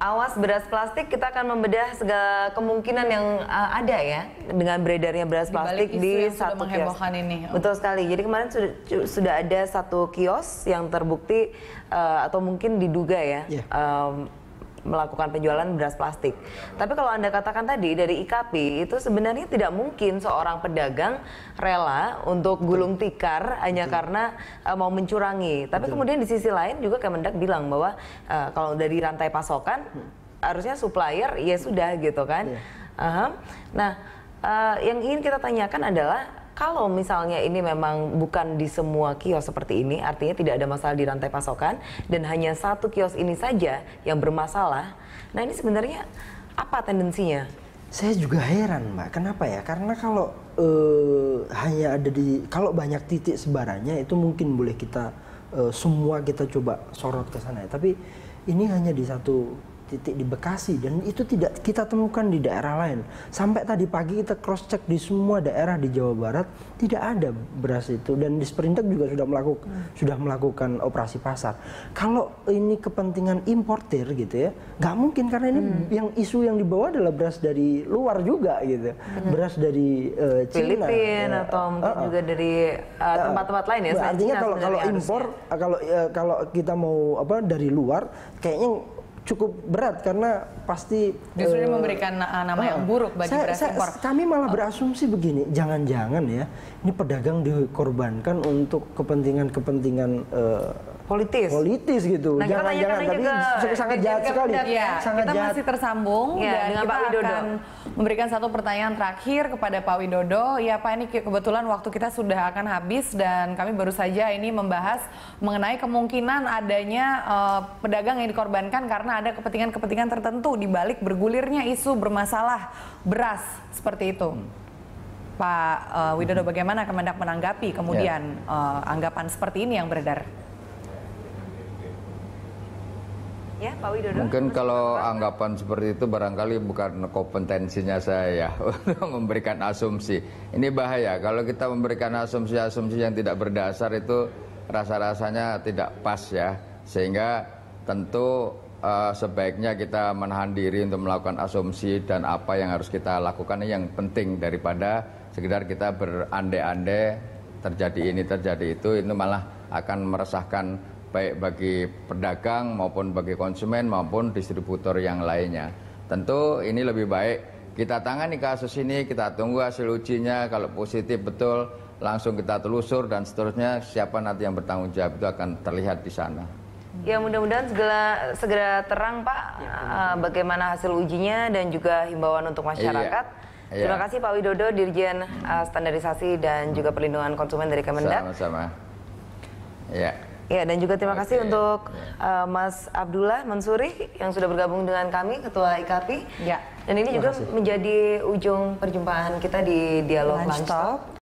Awas beras plastik kita akan membedah segala kemungkinan yang uh, ada ya dengan beredarnya beras plastik di, satu kios. ini. Oh. Betul sekali. Jadi kemarin sudah sudah ada satu kios yang terbukti uh, atau mungkin diduga ya yeah. Iya melakukan penjualan beras plastik. Tapi kalau Anda katakan tadi dari IKP itu sebenarnya tidak mungkin seorang pedagang rela untuk gulung tikar hanya Betul. karena uh, mau mencurangi. Tapi Betul. kemudian di sisi lain juga Kemendak bilang bahwa uh, kalau dari rantai pasokan hmm. harusnya supplier ya sudah gitu kan. Yeah. Iya. Uh -huh. Nah, uh, yang ingin kita tanyakan adalah kalau misalnya ini memang bukan di semua kios seperti ini, artinya tidak ada masalah di rantai pasokan dan hanya satu kios ini saja yang bermasalah. Nah ini sebenarnya apa tendensinya? Saya juga heran, Mbak. Kenapa ya? Karena kalau uh, hanya ada di kalau banyak titik sebarannya itu mungkin boleh kita uh, semua kita coba sorot ke sana. Ya. Tapi ini hanya di satu titik di Bekasi dan itu tidak kita temukan di daerah lain. Sampai tadi pagi kita cross check di semua daerah di Jawa Barat tidak ada beras itu dan di Sprintek juga sudah melakukan hmm. sudah melakukan operasi pasar. Kalau ini kepentingan importer gitu ya, nggak mungkin karena ini hmm. yang isu yang dibawa adalah beras dari luar juga gitu. Hmm. Beras dari uh, Cina ya. atau mungkin uh -uh. juga dari eh, tempat-tempat uh, lain ya. Nah, artinya kalau kalau impor kalau uh, kalau kita mau apa dari luar kayaknya cukup berat karena pasti justru uh, memberikan eh, nama uh, yang eh, buruk bagi saya, beras saya, impor. Kami malah oh. berasumsi begini, jangan-jangan ya ini pedagang dikorbankan untuk kepentingan-kepentingan uh, politis politis gitu nah, jangan kita jangan tapi juga, sangat jahat sekali ya, sangat kita jahat. masih tersambung ya, dan dengan kita Pak Widodo. akan memberikan satu pertanyaan terakhir kepada Pak Widodo ya Pak ini kebetulan waktu kita sudah akan habis dan kami baru saja ini membahas mengenai kemungkinan adanya uh, pedagang yang dikorbankan karena ada kepentingan-kepentingan tertentu di balik bergulirnya isu bermasalah beras seperti itu. Pak uh, Widodo bagaimana Kemendak menanggapi kemudian yeah. Ya. uh, anggapan seperti ini yang beredar? Ya, Pak Widodo. Mungkin kalau anggapan seperti itu barangkali bukan kompetensinya saya untuk memberikan asumsi. Ini bahaya kalau kita memberikan asumsi-asumsi yang tidak berdasar itu rasa-rasanya tidak pas ya. Sehingga tentu uh, sebaiknya kita menahan diri untuk melakukan asumsi dan apa yang harus kita lakukan yang penting daripada sekedar kita berandai-andai terjadi ini terjadi itu itu malah akan meresahkan baik bagi pedagang maupun bagi konsumen maupun distributor yang lainnya. Tentu ini lebih baik kita tangani kasus ini, kita tunggu hasil ujinya kalau positif betul langsung kita telusur dan seterusnya siapa nanti yang bertanggung jawab itu akan terlihat di sana. Ya mudah-mudahan segera segera terang Pak ya, uh, bagaimana hasil ujinya dan juga himbauan untuk masyarakat. Iya. Iya. Terima kasih Pak Widodo Dirjen uh, Standarisasi dan hmm. juga Perlindungan Konsumen dari Kemendak. Sama-sama. Ya. Ya dan juga terima okay. kasih untuk ya. uh, Mas Abdullah Mansuri yang sudah bergabung dengan kami Ketua IKP. Ya. Dan ini terima juga kasih. menjadi ujung perjumpaan kita di dialog Lunch Talk.